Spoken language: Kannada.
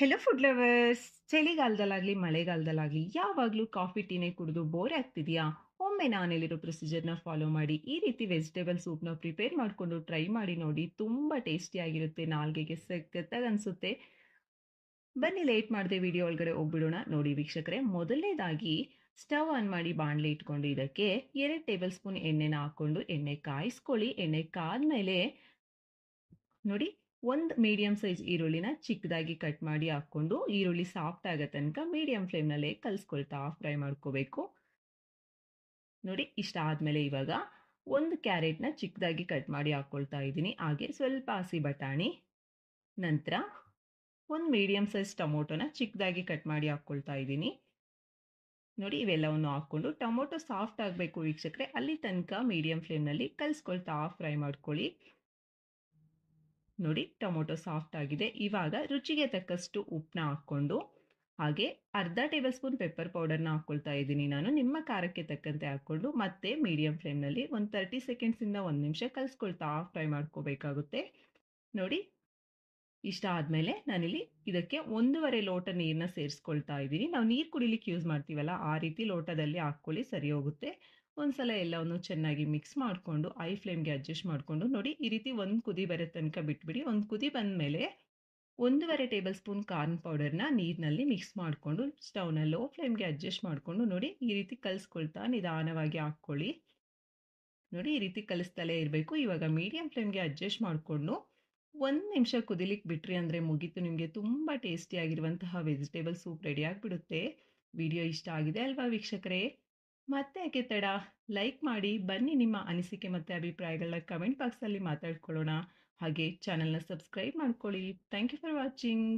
ಹೆಲೋ ಫುಡ್ ಲವರ್ಸ್ ಚಳಿಗಾಲದಲ್ಲಾಗಲಿ ಮಳೆಗಾಲದಲ್ಲಾಗಲಿ ಯಾವಾಗಲೂ ಕಾಫಿ ಟೀನೇ ಕುಡಿದು ಬೋರ್ ಆಗ್ತಿದೆಯಾ ಒಮ್ಮೆ ನಾನು ಪ್ರೊಸೀಜರ್ನ ಫಾಲೋ ಮಾಡಿ ಈ ರೀತಿ ವೆಜಿಟೇಬಲ್ ಸೂಪ್ನ ಪ್ರಿಪೇರ್ ಮಾಡಿಕೊಂಡು ಟ್ರೈ ಮಾಡಿ ನೋಡಿ ತುಂಬ ಟೇಸ್ಟಿಯಾಗಿರುತ್ತೆ ನಾಲ್ಗೆಗೆ ಸಖತ್ತಾಗಿ ಅನಿಸುತ್ತೆ ಬನ್ನಿ ಲೇಟ್ ಮಾಡಿದೆ ವಿಡಿಯೋ ಒಳಗಡೆ ಹೋಗ್ಬಿಡೋಣ ನೋಡಿ ವೀಕ್ಷಕರೇ ಮೊದಲನೇದಾಗಿ ಸ್ಟವ್ ಆನ್ ಮಾಡಿ ಬಾಣಲೆ ಇಟ್ಕೊಂಡು ಇದಕ್ಕೆ ಎರಡು ಟೇಬಲ್ ಸ್ಪೂನ್ ಎಣ್ಣೆನ ಹಾಕ್ಕೊಂಡು ಎಣ್ಣೆ ಕಾಯಿಸ್ಕೊಳ್ಳಿ ಎಣ್ಣೆ ಕಾದ ಮೇಲೆ ನೋಡಿ ಒಂದು ಮೀಡಿಯಂ ಸೈಜ್ ಈರುಳ್ಳಿನ ಚಿಕ್ಕದಾಗಿ ಕಟ್ ಮಾಡಿ ಹಾಕ್ಕೊಂಡು ಈರುಳ್ಳಿ ಸಾಫ್ಟ್ ಆಗೋ ತನಕ ಮೀಡಿಯಂ ಫ್ಲೇಮ್ನಲ್ಲೇ ಕಲಿಸ್ಕೊಳ್ತಾ ಫ್ರೈ ಮಾಡ್ಕೋಬೇಕು ನೋಡಿ ಇಷ್ಟ ಆದಮೇಲೆ ಇವಾಗ ಒಂದು ಕ್ಯಾರೆಟ್ನ ಚಿಕ್ಕದಾಗಿ ಕಟ್ ಮಾಡಿ ಹಾಕ್ಕೊಳ್ತಾ ಇದ್ದೀನಿ ಹಾಗೆ ಸ್ವಲ್ಪ ಹಸಿ ಬಟಾಣಿ ನಂತರ ಒಂದು ಮೀಡಿಯಂ ಸೈಜ್ ಟೊಮೊಟೊನ ಚಿಕ್ಕದಾಗಿ ಕಟ್ ಮಾಡಿ ಹಾಕ್ಕೊಳ್ತಾ ಇದ್ದೀನಿ ನೋಡಿ ಇವೆಲ್ಲವನ್ನು ಹಾಕ್ಕೊಂಡು ಟೊಮೊಟೊ ಸಾಫ್ಟ್ ಆಗಬೇಕು ವೀಕ್ಷಕರೆ ಅಲ್ಲಿ ತನಕ ಮೀಡಿಯಂ ಫ್ಲೇಮ್ನಲ್ಲಿ ಕಲಿಸ್ಕೊಳ್ತಾ ಫ್ರೈ ಮಾಡ್ಕೊಳ್ಳಿ ನೋಡಿ ಟೊಮೊಟೊ ಸಾಫ್ಟ್ ಆಗಿದೆ ಇವಾಗ ರುಚಿಗೆ ತಕ್ಕಷ್ಟು ಉಪ್ಪನ್ನ ಹಾಕ್ಕೊಂಡು ಹಾಗೆ ಅರ್ಧ ಟೇಬಲ್ ಸ್ಪೂನ್ ಪೆಪ್ಪರ್ ಪೌಡರ್ನ ಹಾಕ್ಕೊಳ್ತಾ ಇದ್ದೀನಿ ನಾನು ನಿಮ್ಮ ಖಾರಕ್ಕೆ ತಕ್ಕಂತೆ ಹಾಕ್ಕೊಂಡು ಮತ್ತೆ ಮೀಡಿಯಂ ಫ್ಲೇಮ್ನಲ್ಲಿ ಒಂದು ತರ್ಟಿ ಸೆಕೆಂಡ್ಸಿಂದ ಒಂದು ನಿಮಿಷ ಕಲಿಸ್ಕೊಳ್ತಾ ಫ್ರೈ ಮಾಡ್ಕೋಬೇಕಾಗುತ್ತೆ ನೋಡಿ ಇಷ್ಟ ಆದಮೇಲೆ ನಾನಿಲ್ಲಿ ಇದಕ್ಕೆ ಒಂದೂವರೆ ಲೋಟ ನೀರನ್ನ ಸೇರಿಸ್ಕೊಳ್ತಾ ಇದ್ದೀನಿ ನಾವು ನೀರು ಕುಡಿಲಿಕ್ಕೆ ಯೂಸ್ ಮಾಡ್ತೀವಲ್ಲ ಆ ರೀತಿ ಲೋಟದಲ್ಲಿ ಹಾಕ್ಕೊಳ್ಳಿ ಸರಿ ಹೋಗುತ್ತೆ ಒಂದ್ಸಲ ಎಲ್ಲವನ್ನು ಚೆನ್ನಾಗಿ ಮಿಕ್ಸ್ ಮಾಡಿಕೊಂಡು ಐ ಫ್ಲೇಮ್ಗೆ ಅಡ್ಜಸ್ಟ್ ಮಾಡಿಕೊಂಡು ನೋಡಿ ಈ ರೀತಿ ಒಂದು ಕುದಿ ಬರೋ ತನಕ ಬಿಟ್ಬಿಡಿ ಒಂದು ಕುದಿ ಬಂದಮೇಲೆ ಒಂದೂವರೆ ಟೇಬಲ್ ಸ್ಪೂನ್ ಕಾರ್ನ್ ಪೌಡರ್ನ ನೀರಿನಲ್ಲಿ ಮಿಕ್ಸ್ ಮಾಡಿಕೊಂಡು ಸ್ಟವ್ನ ಲೋ ಫ್ಲೇಮ್ಗೆ ಅಡ್ಜಸ್ಟ್ ಮಾಡಿಕೊಂಡು ನೋಡಿ ಈ ರೀತಿ ಕಲಿಸ್ಕೊಳ್ತಾ ನಿಧಾನವಾಗಿ ಹಾಕ್ಕೊಳ್ಳಿ ನೋಡಿ ಈ ರೀತಿ ಕಲಿಸ್ತಲೇ ಇರಬೇಕು ಇವಾಗ ಮೀಡಿಯಂ ಫ್ಲೇಮ್ಗೆ ಅಡ್ಜಸ್ಟ್ ಮಾಡಿಕೊಂಡು ಒಂದು ನಿಮಿಷ ಕುದಿಲಿಕ್ಕೆ ಬಿಟ್ರಿ ಅಂದರೆ ಮುಗೀತು ನಿಮಗೆ ತುಂಬ ಟೇಸ್ಟಿಯಾಗಿರುವಂತಹ ವೆಜಿಟೇಬಲ್ ಸೂಪ್ ರೆಡಿ ಆಗಿಬಿಡುತ್ತೆ ವಿಡಿಯೋ ಇಷ್ಟ ಆಗಿದೆ ಅಲ್ವಾ ವೀಕ್ಷಕರೇ ಮತ್ತೆ ಯಾಕೆ ತಡ ಲೈಕ್ ಮಾಡಿ ಬನ್ನಿ ನಿಮ್ಮ ಅನಿಸಿಕೆ ಮತ್ತು ಅಭಿಪ್ರಾಯಗಳನ್ನ ಕಮೆಂಟ್ ಬಾಕ್ಸಲ್ಲಿ ಮಾತಾಡ್ಕೊಳ್ಳೋಣ ಹಾಗೆ ಚಾನಲ್ನ ಸಬ್ಸ್ಕ್ರೈಬ್ ಮಾಡ್ಕೊಳ್ಳಿ ಥ್ಯಾಂಕ್ ಯು ಫಾರ್ ವಾಚಿಂಗ್